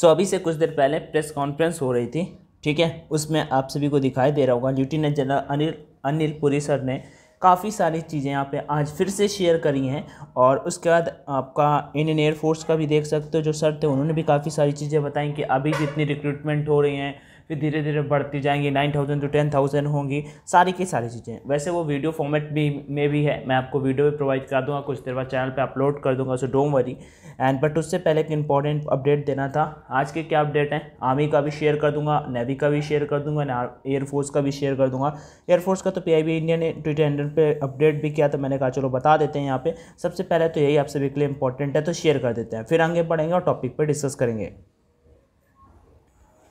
सो अभी से कुछ देर पहले प्रेस कॉन्फ्रेंस हो रही थी ठीक है उसमें आप सभी को दिखाई दे रहा होगा lieutenant general Anil Anil Puri sir ने काफ़ी सारी चीज़ें यहाँ पे आज फिर से शेयर करी हैं और उसके बाद आपका इंडियन एयरफोर्स का भी देख सकते हो जो सर थे उन्होंने भी काफ़ी सारी चीज़ें बताई कि अभी जितनी रिक्रूटमेंट हो रही हैं फिर धीरे धीरे बढ़ती जाएंगी nine thousand to ten thousand होंगी सारी की सारी चीज़ें वैसे वो वीडियो फॉर्मेट भी में भी है मैं आपको वीडियो भी प्रोवाइड कर दूँगा कुछ देर बाद चैनल पर अपलोड कर दूँगा so don't worry and but उससे पहले एक इंपॉर्टेंट अपडेट देना था आज के क्या अपडेट हैं आर्मी का भी शेयर कर दूँगा नेवी का भी शेयर कर दूँगा एयरफोर्स का भी शेयर कर दूँगा एयरफोर्स का तो पी इंडिया ने ट्विटर हैंडल पर अपडेट भी किया तो मैंने कहा चलो बता देते हैं यहाँ पर सबसे पहले तो यही आप सभी के लिए इंपॉर्टेंट है तो शेयर कर देते हैं फिर आगे बढ़ेंगे और टॉपिक पर डिस्कस करेंगे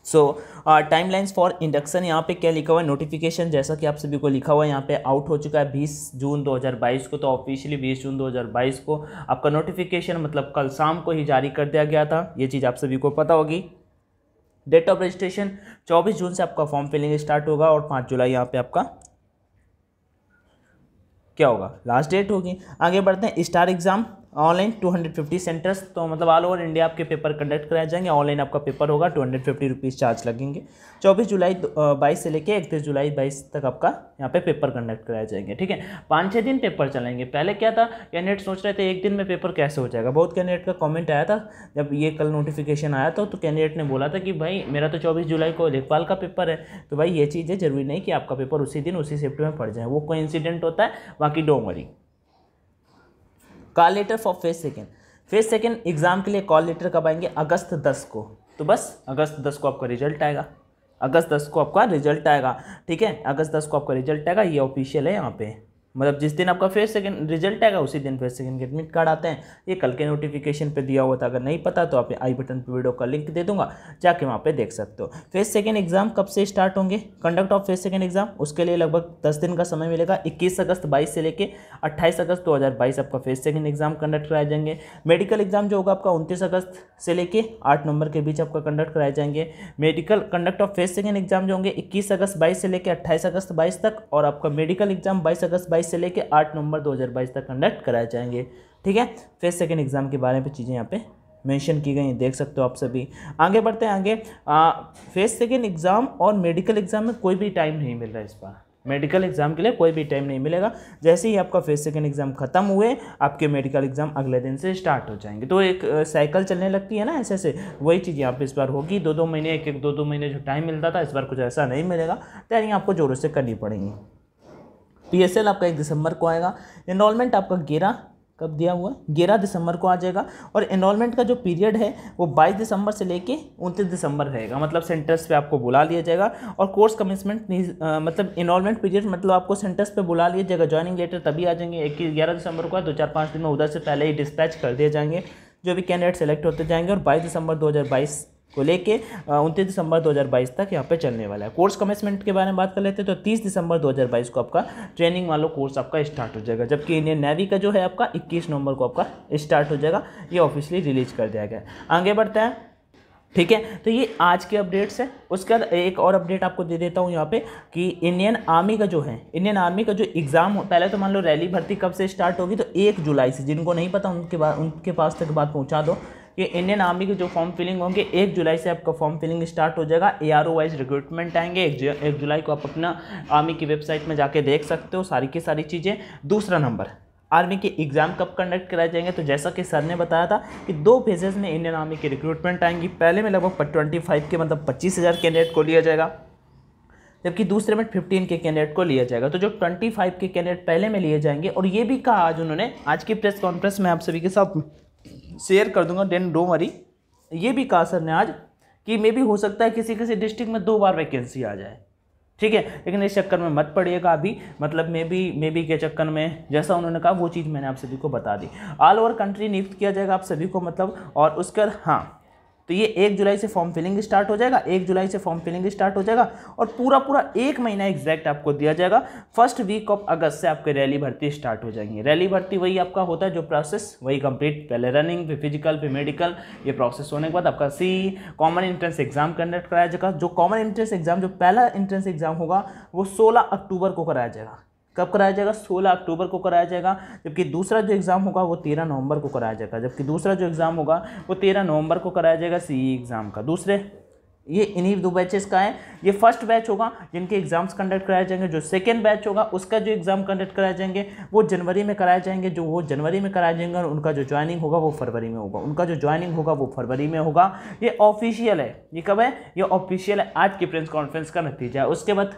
सो टाइमलाइंस फॉर इंडक्शन यहाँ पे क्या लिखा हुआ है नोटिफिकेशन जैसा कि आप सभी को लिखा हुआ है यहाँ पे आउट हो चुका है 20 जून 2022 को तो ऑफिशियली 20 जून 2022 को आपका नोटिफिकेशन मतलब कल शाम को ही जारी कर दिया गया था ये चीज़ आप सभी को पता होगी डेट ऑफ रजिस्ट्रेशन 24 जून से आपका फॉर्म फिलिंग स्टार्ट होगा और पाँच जुलाई यहाँ पर आपका क्या होगा लास्ट डेट होगी आगे बढ़ते हैं स्टार एग्ज़ाम ऑनलाइन 250 सेंटर्स तो मतलब ऑल ओवर इंडिया आपके पेपर कंडक्ट कराए जाएंगे ऑनलाइन आपका पेपर होगा two hundred fifty rupees charge लगेंगे चौबीस जुलाई बाईस से लेके इकतीस जुलाई बाईस तक आपका यहाँ पे पेपर कंडक्ट कराए जाएंगे ठीक है पाँच छः दिन पेपर चलेंगे पहले क्या था कैंडिडेट सोच रहे थे एक दिन में पेपर कैसे हो जाएगा बहुत कैंडिडेट का कॉमेंट आया था जब ये कल नोटिफिकेशन आया था तो कैंडिडेट ने बोला था कि भाई मेरा तो चौबीस जुलाई को लेखपाल का पेपर है तो भाई ये चीज़ें जरूरी नहीं कि आपका पेपर उसी दिन उसी शिफ्ट में पड़ जाए वो कोई होता है बाकी डोंगरी call letter for phase second phase second exam के लिए कॉल लेटर कब आएंगे अगस्त दस को तो बस अगस्त दस को आपका रिजल्ट आएगा अगस्त दस को आपका रिजल्ट आएगा ठीक है अगस्त दस को आपका रिजल्ट आएगा ये ऑफिशियल है यहाँ पे मतलब जिस दिन आपका फेस सेकंड रिजल्ट आएगा उसी दिन फेस सेकंड एडमिट कार्ड आते हैं ये कल के नोटिफिकेशन पे दिया हुआ था अगर नहीं पता तो आप आई बटन पे वीडियो का लिंक दे दूंगा जाके वहाँ पे देख सकते हो फेस सेकंड एग्जाम कब से स्टार्ट होंगे conduct of phase second exam उसके लिए लगभग दस दिन का समय मिलेगा इक्कीस अगस्त बाईस से लेकर अट्ठाईस अगस्त दो आपका फेस सेकेंड एग्जाम कंडक्ट कराए जाएंगे मेडिकल एग्जाम जो होगा आपका उनतीस अगस्त से लेकर आठ नवंबर के बीच आपका कंडक्ट कराए जाएंगे medical conduct of phase second exam जो होंगे इक्कीस अगस्त बाईस से लेकर अट्ठाईस अगस्त बाईस तक और आपका मेडिकल एग्जाम बाईस अगस्त बाईस से लेकर आठ नवंबर 2022 तक कंडक्ट कराए जाएंगे ठीक है फिर सेकेंड एग्ज़ाम के बारे में चीज़ें यहाँ पे मेंशन की गई देख सकते हो आप सभी आगे बढ़ते हैं आगे फेस सेकेंड एग्ज़ाम और मेडिकल एग्ज़ाम में कोई भी टाइम नहीं मिल रहा इस बार मेडिकल एग्ज़ाम के लिए कोई भी टाइम नहीं मिलेगा जैसे ही आपका फेस सेकेंड एग्ज़ाम खत्म हुए आपके मेडिकल एग्ज़ाम अगले दिन से स्टार्ट हो जाएंगे तो एक साइकिल चलने लगती है ना ऐसे ऐसे वही चीज़ यहाँ पे इस बार होगी दो दो महीने एक एक दो दो महीने जो टाइम मिलता था इस बार कुछ ऐसा नहीं मिलेगा तैयारियाँ आपको ज़ोरों से करनी पड़ेंगी एल आपका एक दिसंबर को आएगा इनरोलमेंट आपका ग्यारह कब दिया हुआ ग्यारह दिसंबर को आ जाएगा और इनरोलमेंट का जो पीरियड है वो 22 दिसंबर से लेके 29 दिसंबर रहेगा मतलब सेंटर्स पे आपको बुला लिया जाएगा और कोर्स कमिसमेंट मतलब इनरोलमेंट पीरियड मतलब आपको सेंटर्स पे बुला लिया जाएगा ज्वाइनिंग लेटर तभी आ जाएंगे इक्कीस ग्यारह दिसंबर को दो चार पाँच दिन में उधर से पहले ही डिस्पैच कर दिए जाएंगे जो भी कैंडिडेट सेलेक्ट होते जाएंगे और बाईस दिसंबर दो को लेके उनतीस दिसंबर 2022 तक यहाँ पे चलने वाला है कोर्स कमेंसमेंट के बारे में बात कर लेते हैं तो 30 दिसंबर 2022 को आपका ट्रेनिंग वालों कोर्स आपका स्टार्ट हो जाएगा जबकि इंडियन नेवी का जो है आपका 21 नवंबर को आपका स्टार्ट हो जाएगा ये ऑफिशियली रिलीज कर दिया गया आगे बढ़ते हैं ठीक है तो ये आज के अपडेट्स है उसके बाद एक और अपडेट आपको दे देता हूँ यहाँ पे कि इंडियन आर्मी का जो है इंडियन आर्मी का जो एग्ज़ाम पहले तो मान लो रैली भर्ती कब से स्टार्ट होगी तो एक जुलाई से जिनको नहीं पता उनके बाद उनके पास तक बात पहुँचा दो कि इंडियन आर्मी के जो फॉर्म फिलिंग होंगे एक जुलाई से आपका फॉर्म फिलिंग स्टार्ट हो जाएगा A R O wise recruitment आएंगे एक, एक जुलाई को आप अपना आर्मी की वेबसाइट में जाके देख सकते हो सारी की सारी चीज़ें दूसरा नंबर आर्मी के एग्ज़ाम कब कंडक्ट कराए जाएंगे तो जैसा कि सर ने बताया था कि दो फेजेज़ में इंडियन आर्मी की रिक्रूटमेंट आएंगी पहले में लगभग ट्वेंटी फाइव के मतलब पच्चीस हज़ार कैंडिडेट को लिया जाएगा जबकि दूसरे में फिफ्टीन के कैंडिडेट को लिया जाएगा तो जो ट्वेंटी फाइव के कैंडिडेट पहले में लिए जाएंगे और ये भी कहा आज उन्होंने आज की प्रेस कॉन्फ्रेंस में आप सभी के साथ शेयर कर दूंगा डेन डो मरी ये भी कहा सर ने आज कि मे भी हो सकता है किसी किसी डिस्ट्रिक्ट में दो बार वैकेंसी आ जाए ठीक है लेकिन इस चक्कर में मत पड़िएगा अभी मतलब मे बी मे बी के चक्कर में जैसा उन्होंने कहा वो चीज़ मैंने आप सभी को बता दी ऑल ओवर कंट्री नियुक्त किया जाएगा आप सभी को मतलब और उसके बाद हाँ तो ये एक जुलाई से फॉर्म फिलिंग स्टार्ट हो जाएगा एक जुलाई से फॉर्म फिलिंग स्टार्ट हो जाएगा और पूरा पूरा एक महीना एग्जैक्ट आपको दिया जाएगा फर्स्ट वीक ऑफ अगस्त से आपके रैली भर्ती स्टार्ट हो जाएंगी रैली भर्ती वही आपका होता है जो प्रोसेस वही कंप्लीट पहले रनिंग फिर फिजिकल फिर मेडिकल ये प्रोसेस होने के बाद आपका C common entrance exam conduct कराया जाएगा जो कॉमन एंट्रेंस एग्जाम जो पहला एंट्रेंस एग्जाम होगा वो सोलह अक्टूबर को कराया जाएगा कब कराया जाएगा 16 अक्टूबर को कराया जाएगा जबकि दूसरा जो एग्ज़ाम होगा वो 13 नवंबर को कराया जाएगा जबकि दूसरा जो एग्ज़ाम होगा वो 13 नवंबर को कराया जाएगा सी एग्ज़ाम का दूसरे ये इन्हीं दो बैचेस का है ये फर्स्ट बैच होगा जिनके एग्जाम्स कंडक्ट कराए जाएंगे जो सेकेंड बैच होगा उसका जो एग्ज़ाम कंडक्ट कराए जाएंगे वो जनवरी में कराए जाएंगे जो वो जनवरी में कराए जाएंगे और उनका जो ज्वाइनिंग होगा वो फरवरी में होगा उनका जो ज्वाइनिंग होगा वो फरवरी में होगा ये ऑफिशियल है ये कब है ये ऑफिशियल है आज की प्रेस कॉन्फ्रेंस का नतीजा है उसके बाद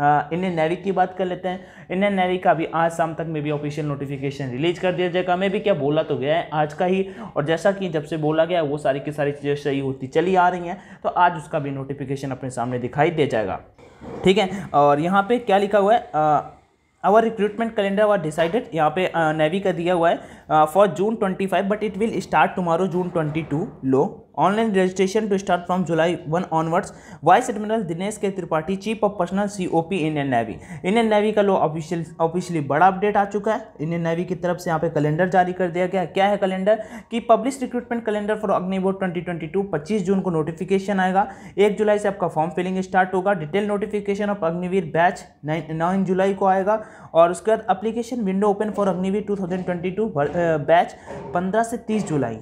इंडियन नेवी की बात कर लेते हैं इंडियन नेवी का भी आज शाम तक में भी ऑफिशियल नोटिफिकेशन रिलीज कर दिया जाएगा मैं भी क्या बोला तो गया है आज का ही और जैसा कि जब से बोला गया वो सारी की सारी चीज़ें सही होती चली आ रही हैं तो आज उसका भी नोटिफिकेशन अपने सामने दिखाई दे जाएगा ठीक है और यहाँ पर क्या लिखा हुआ है our recruitment calendar was decided यहाँ पे नेवी का दिया हुआ है for June twenty five but it will start tomorrow June twenty two लो online registration to start from July one onwards vice admiral Dinesh K Tripathi chief of personnel COP Indian navy Indian navy का लो official officially बड़ा update आ चुका है Indian navy की तरफ से यहाँ पे कैलेंडर जारी कर दिया गया क्या है कैलेंडर कि पब्लिश रिक्रूटमेंट कैलेंडर फॉर अग्निबोर्ड ट्वेंटी ट्वेंटी टू पच्चीस जून को नोटिफिकेशन आएगा एक जुलाई से आपका फॉर्म फिलिंग स्टार्ट होगा detail notification of Agniveer batch nine जुलाई को आएगा और उसके बाद application window open for Agniveer two thousand twenty two batch 15 से 30 जुलाई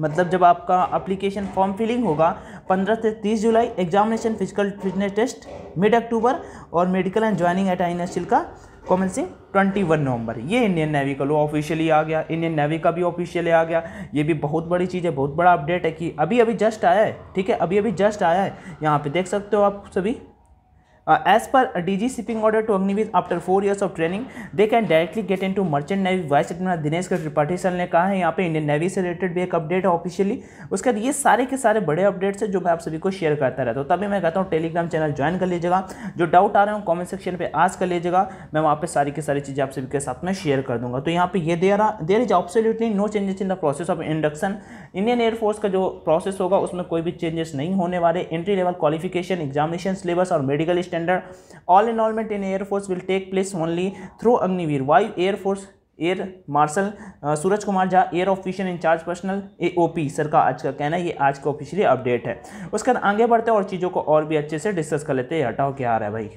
मतलब जब आपका अप्लीकेशन फॉर्म फिलिंग होगा 15 से 30 जुलाई examination physical fitness test mid October और medical and joining at I N का कॉमन ट्वेंटी वन नवंबर ये इंडियन नेवी का लो ऑफिशियली आ गया इंडियन नेवी का भी ऑफिशियली आ गया ये भी बहुत बड़ी चीज़ है बहुत बड़ा अपडेट है कि अभी अभी जस्ट आया है ठीक है अभी अभी जस्ट आया है यहाँ पे देख सकते हो आप सभी as per D DG shipping order to Agnivis after four years of training they can directly get into merchant navy vice admiral Dinesh कर त्रिपाठी सर ने कहा है यहाँ पे इंडियन नेवी से रिलेटेड भी एक अपडेट है ऑफिशियली उसके बाद ये सारे के सारे बड़े अपडेट्स हैं जो मैं आप सभी को शेयर करता रहता हूँ तभी मैं कहता हूँ टेलीग्राम चैनल ज्वाइन कर लीजिएगा जो डाउट आ रहे हो कॉमेंट सेक्शन पर आज कर लीजिएगा मैं वहाँ पर सारी की सारी चीज़ें आप सभी के साथ में शेयर कर दूँगा तो यहाँ पर ये दे रहा there is absolutely no changes in the process of induction Indian air force का जो प्रोसेस होगा उसमें कोई भी चेंजेस नहीं होने वाले entry level qualification examination syllabus और medical standard all enrollment in air force will take place only through Agniveer Vayu air force air marshal Suraj Kumar Jha air official in charge personnel A O P sir का आज का कहना है ये आज का ऑफिशियली अपडेट है उसके बाद आगे बढ़ते हैं और चीज़ों को और भी अच्छे से डिस्कस कर लेते हैं हटाओ क्या आ रहा है भाई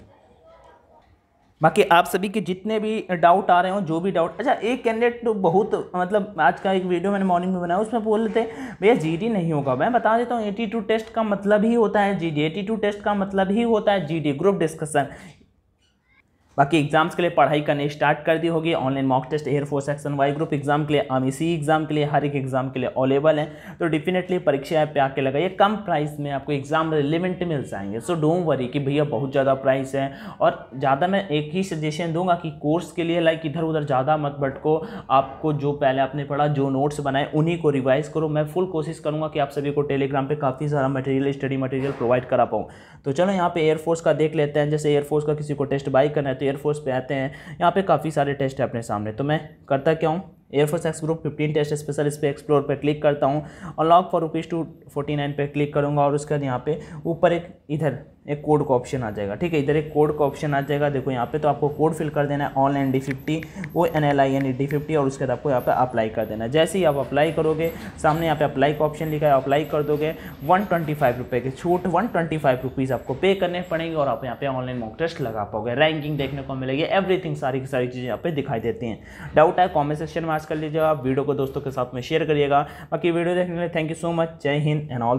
बाकी आप सभी के जितने भी डाउट आ रहे हो जो भी डाउट अच्छा एक कैंडिडेट तो बहुत मतलब आज का एक वीडियो मैंने मॉर्निंग में बनाया उसमें बोल रहे थे भैया जीडी नहीं होगा मैं बता देता हूँ एटी टू टेस्ट का मतलब ही होता है जीडी एटी टू टेस्ट का मतलब ही होता है जीडी ग्रुप डिस्कशन बाकी एग्जाम्स के लिए पढ़ाई करने स्टार्ट कर दी होगी online mock test air force section Y group exam के लिए आम इसी एग्जाम के लिए हर एक एग्जाम के लिए अवेलेबल है तो डेफिनेटली परीक्षा ऐप पे आके लगाइए कम प्राइस में आपको एग्जाम रिलेवेंट मिल जाएंगे सो डोंट वरी कि भैया बहुत ज़्यादा प्राइस है और ज़्यादा मैं एक ही सजेशन दूंगा कि कोर्स के लिए लाइक इधर उधर ज़्यादा मत भटको आपको जो पहले आपने पढ़ा जो नोट्स बनाए उन्हीं को रिवाइज़ करो मैं फुल कोशिश करूँगा कि आप सभी को टेलीग्राम पर काफ़ी सारा मटेरियल स्टडी मटेरियल प्रोवाइड करा पाऊँ तो चलो यहाँ पर एयरफोर्स का देख लेते हैं जैसे एयरफोर्स का किसी को टेस्ट बाई करना है तो एयरफोर्स पे आते हैं यहाँ पे काफ़ी सारे टेस्ट है अपने सामने तो मैं करता क्या हूँ air force X group fifteen test special इस पर एक्सप्लोर पर क्लिक करता हूँ unlock for rupees two forty nine पर क्लिक करूँगा और उसके बाद यहाँ पे ऊपर एक इधर एक कोड का ऑप्शन आ जाएगा ठीक है इधर एक कोड का ऑप्शन आ जाएगा देखो यहाँ पे तो आपको कोड फिल कर देना है ऑनलाइन डी फिफ्टी वो N L I N D fifty और उसके बाद आपको यहाँ पे अप्लाई कर देना है जैसे ही आप अप्लाई करोगे सामने यहाँ पे अप्लाई का ऑप्शन लिखा है अप्लाई कर दोगे वन ट्वेंटी फाइव रुपये की छूट वन ट्वेंटी फाइव रुपीज़ आपको पे करने पड़ेंगे और आप यहाँ पे ऑनलाइन मॉक टेस्ट लगा पाओगे रैंकिंग देखने को मिलेगी एवरीथिंग सारी की सारी चीज़ें यहाँ पे दिखाई देती हैं डाउट है कॉमेंट सेक्शन में मार्क्स कर लीजिएगा वीडियो को दोस्तों के साथ में शेयर करिएगा बाकी वीडियो देखने के लिए थैंक यू सो मच जय हिंद एंड ऑल